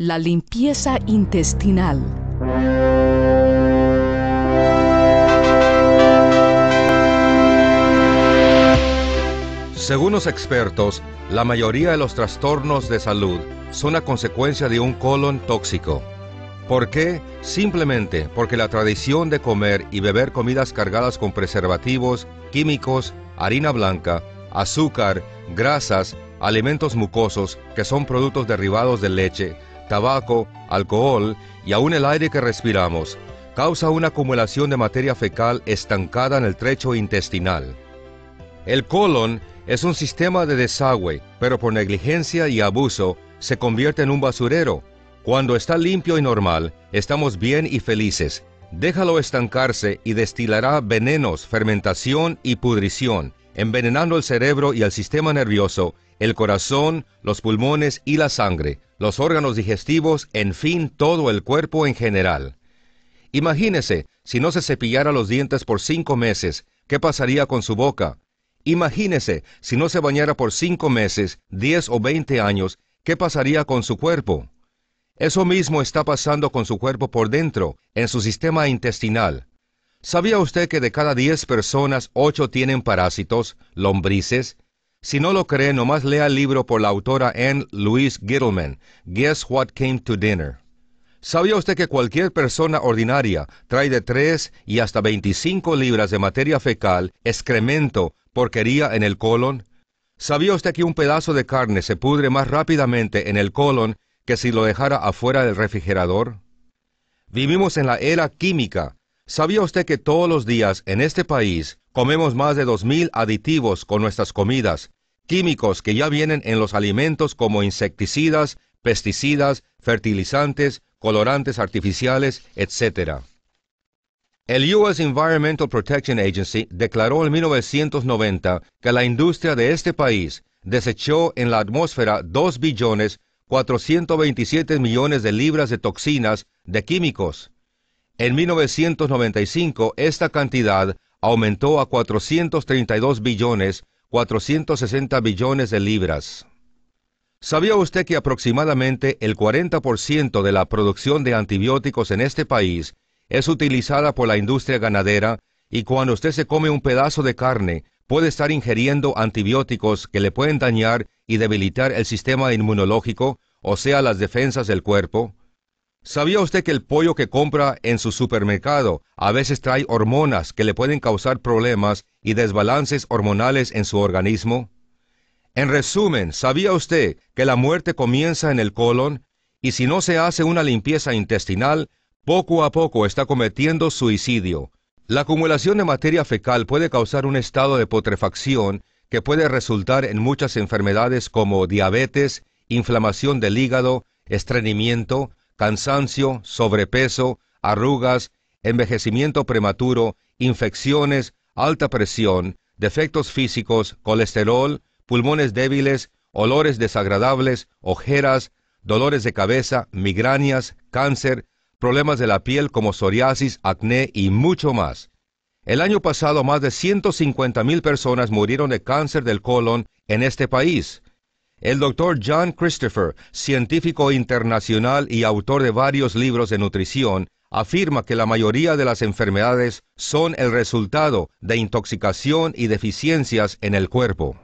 La limpieza intestinal. Según los expertos, la mayoría de los trastornos de salud son la consecuencia de un colon tóxico. ¿Por qué? Simplemente porque la tradición de comer y beber comidas cargadas con preservativos, químicos, harina blanca, azúcar, grasas, alimentos mucosos, que son productos derivados de leche, tabaco, alcohol y aún el aire que respiramos, causa una acumulación de materia fecal estancada en el trecho intestinal. El colon es un sistema de desagüe, pero por negligencia y abuso se convierte en un basurero. Cuando está limpio y normal, estamos bien y felices. Déjalo estancarse y destilará venenos, fermentación y pudrición envenenando el cerebro y el sistema nervioso, el corazón, los pulmones y la sangre, los órganos digestivos, en fin, todo el cuerpo en general. Imagínese si no se cepillara los dientes por cinco meses, ¿qué pasaría con su boca? Imagínese si no se bañara por cinco meses, diez o veinte años, ¿qué pasaría con su cuerpo? Eso mismo está pasando con su cuerpo por dentro, en su sistema intestinal. ¿Sabía usted que de cada 10 personas, 8 tienen parásitos, lombrices? Si no lo cree, nomás lea el libro por la autora Anne Louise Gittleman, Guess What Came to Dinner. ¿Sabía usted que cualquier persona ordinaria trae de 3 y hasta 25 libras de materia fecal, excremento, porquería en el colon? ¿Sabía usted que un pedazo de carne se pudre más rápidamente en el colon que si lo dejara afuera del refrigerador? Vivimos en la era química ¿Sabía usted que todos los días en este país comemos más de 2.000 aditivos con nuestras comidas, químicos que ya vienen en los alimentos como insecticidas, pesticidas, fertilizantes, colorantes artificiales, etc. El U.S. Environmental Protection Agency declaró en 1990 que la industria de este país desechó en la atmósfera 2 billones 427 millones de libras de toxinas de químicos, en 1995 esta cantidad aumentó a 432 billones 460 billones de libras. ¿Sabía usted que aproximadamente el 40% de la producción de antibióticos en este país es utilizada por la industria ganadera y cuando usted se come un pedazo de carne puede estar ingiriendo antibióticos que le pueden dañar y debilitar el sistema inmunológico, o sea, las defensas del cuerpo? ¿Sabía usted que el pollo que compra en su supermercado a veces trae hormonas que le pueden causar problemas y desbalances hormonales en su organismo? En resumen, ¿sabía usted que la muerte comienza en el colon y si no se hace una limpieza intestinal, poco a poco está cometiendo suicidio? La acumulación de materia fecal puede causar un estado de putrefacción que puede resultar en muchas enfermedades como diabetes, inflamación del hígado, estreñimiento, cansancio, sobrepeso, arrugas, envejecimiento prematuro, infecciones, alta presión, defectos físicos, colesterol, pulmones débiles, olores desagradables, ojeras, dolores de cabeza, migrañas, cáncer, problemas de la piel como psoriasis, acné y mucho más. El año pasado más de 150 mil personas murieron de cáncer del colon en este país, el doctor John Christopher, científico internacional y autor de varios libros de nutrición, afirma que la mayoría de las enfermedades son el resultado de intoxicación y deficiencias en el cuerpo.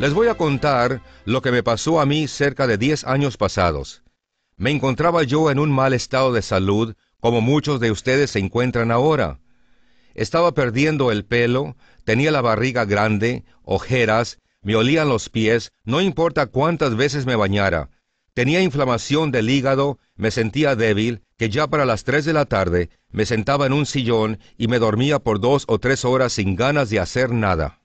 Les voy a contar lo que me pasó a mí cerca de 10 años pasados. Me encontraba yo en un mal estado de salud, como muchos de ustedes se encuentran ahora. Estaba perdiendo el pelo, tenía la barriga grande, ojeras, me olían los pies, no importa cuántas veces me bañara. Tenía inflamación del hígado, me sentía débil, que ya para las tres de la tarde me sentaba en un sillón y me dormía por dos o tres horas sin ganas de hacer nada.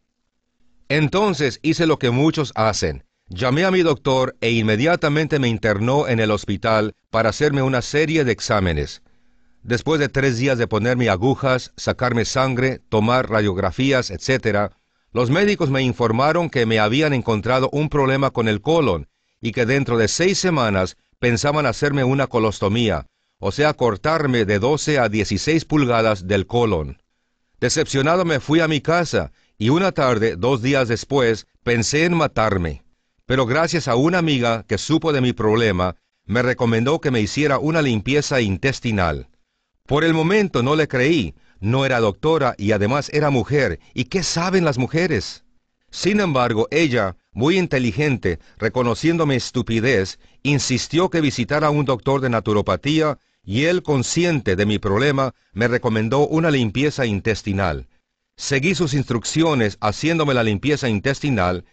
Entonces hice lo que muchos hacen. Llamé a mi doctor e inmediatamente me internó en el hospital para hacerme una serie de exámenes. Después de tres días de ponerme agujas, sacarme sangre, tomar radiografías, etc., los médicos me informaron que me habían encontrado un problema con el colon y que dentro de seis semanas pensaban hacerme una colostomía, o sea, cortarme de 12 a 16 pulgadas del colon. Decepcionado me fui a mi casa y una tarde, dos días después, pensé en matarme. Pero gracias a una amiga que supo de mi problema, me recomendó que me hiciera una limpieza intestinal. Por el momento no le creí, no era doctora y además era mujer. ¿Y qué saben las mujeres? Sin embargo, ella, muy inteligente, reconociendo mi estupidez, insistió que visitara a un doctor de naturopatía y él, consciente de mi problema, me recomendó una limpieza intestinal. Seguí sus instrucciones haciéndome la limpieza intestinal.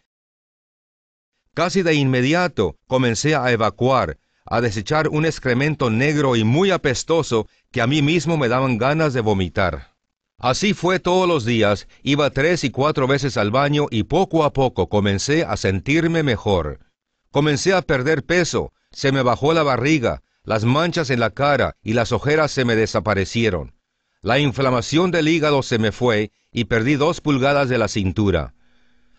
Casi de inmediato comencé a evacuar, a desechar un excremento negro y muy apestoso que a mí mismo me daban ganas de vomitar. Así fue todos los días, iba tres y cuatro veces al baño y poco a poco comencé a sentirme mejor. Comencé a perder peso, se me bajó la barriga, las manchas en la cara y las ojeras se me desaparecieron. La inflamación del hígado se me fue y perdí dos pulgadas de la cintura.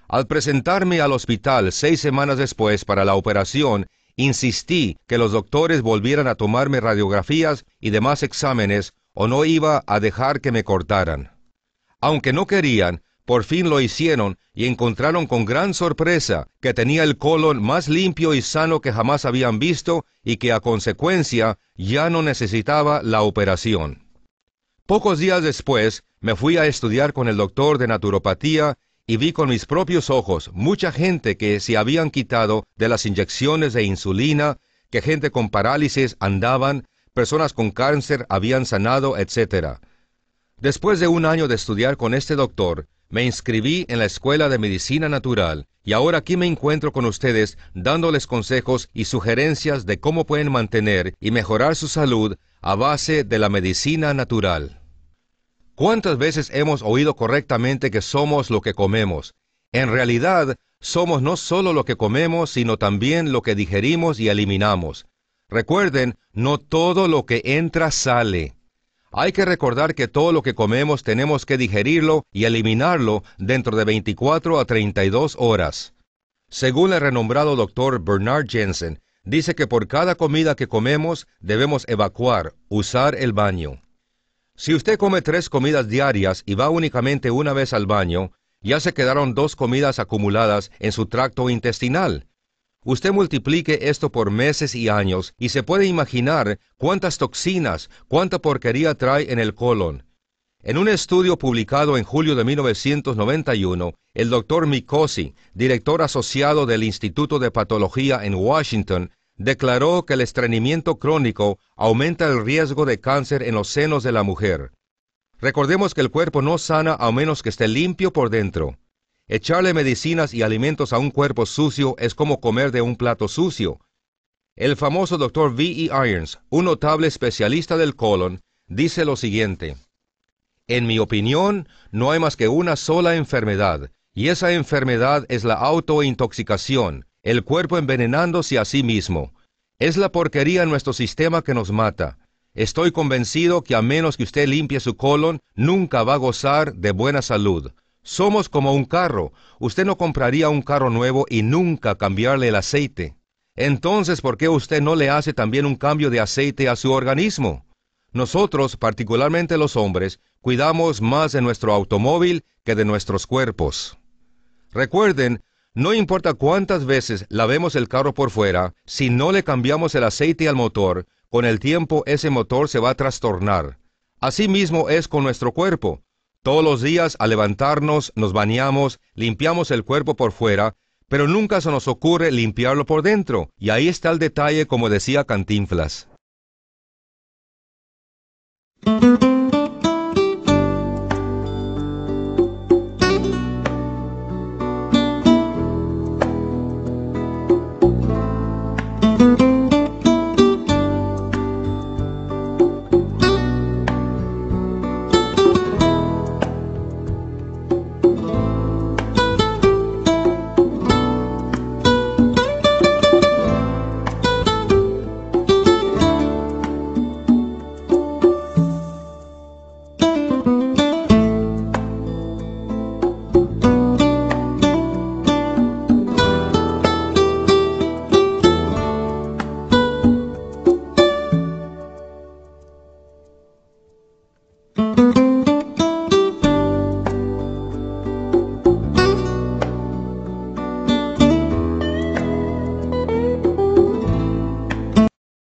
Al presentarme al hospital seis semanas después para la operación, Insistí que los doctores volvieran a tomarme radiografías y demás exámenes o no iba a dejar que me cortaran. Aunque no querían, por fin lo hicieron y encontraron con gran sorpresa que tenía el colon más limpio y sano que jamás habían visto y que a consecuencia ya no necesitaba la operación. Pocos días después me fui a estudiar con el doctor de naturopatía y vi con mis propios ojos mucha gente que se habían quitado de las inyecciones de insulina, que gente con parálisis andaban, personas con cáncer habían sanado, etc. Después de un año de estudiar con este doctor, me inscribí en la Escuela de Medicina Natural y ahora aquí me encuentro con ustedes dándoles consejos y sugerencias de cómo pueden mantener y mejorar su salud a base de la medicina natural. ¿Cuántas veces hemos oído correctamente que somos lo que comemos? En realidad, somos no solo lo que comemos, sino también lo que digerimos y eliminamos. Recuerden, no todo lo que entra sale. Hay que recordar que todo lo que comemos tenemos que digerirlo y eliminarlo dentro de 24 a 32 horas. Según el renombrado doctor Bernard Jensen, dice que por cada comida que comemos debemos evacuar, usar el baño. Si usted come tres comidas diarias y va únicamente una vez al baño, ya se quedaron dos comidas acumuladas en su tracto intestinal. Usted multiplique esto por meses y años y se puede imaginar cuántas toxinas, cuánta porquería trae en el colon. En un estudio publicado en julio de 1991, el doctor Mikosi, director asociado del Instituto de Patología en Washington, declaró que el estreñimiento crónico aumenta el riesgo de cáncer en los senos de la mujer. Recordemos que el cuerpo no sana a menos que esté limpio por dentro. Echarle medicinas y alimentos a un cuerpo sucio es como comer de un plato sucio. El famoso doctor V. E. Irons, un notable especialista del colon, dice lo siguiente. En mi opinión, no hay más que una sola enfermedad, y esa enfermedad es la autointoxicación, el cuerpo envenenándose a sí mismo. Es la porquería en nuestro sistema que nos mata. Estoy convencido que a menos que usted limpie su colon, nunca va a gozar de buena salud. Somos como un carro. Usted no compraría un carro nuevo y nunca cambiarle el aceite. Entonces, ¿por qué usted no le hace también un cambio de aceite a su organismo? Nosotros, particularmente los hombres, cuidamos más de nuestro automóvil que de nuestros cuerpos. Recuerden no importa cuántas veces lavemos el carro por fuera, si no le cambiamos el aceite al motor, con el tiempo ese motor se va a trastornar. Asimismo es con nuestro cuerpo. Todos los días al levantarnos nos bañamos, limpiamos el cuerpo por fuera, pero nunca se nos ocurre limpiarlo por dentro. Y ahí está el detalle como decía Cantinflas.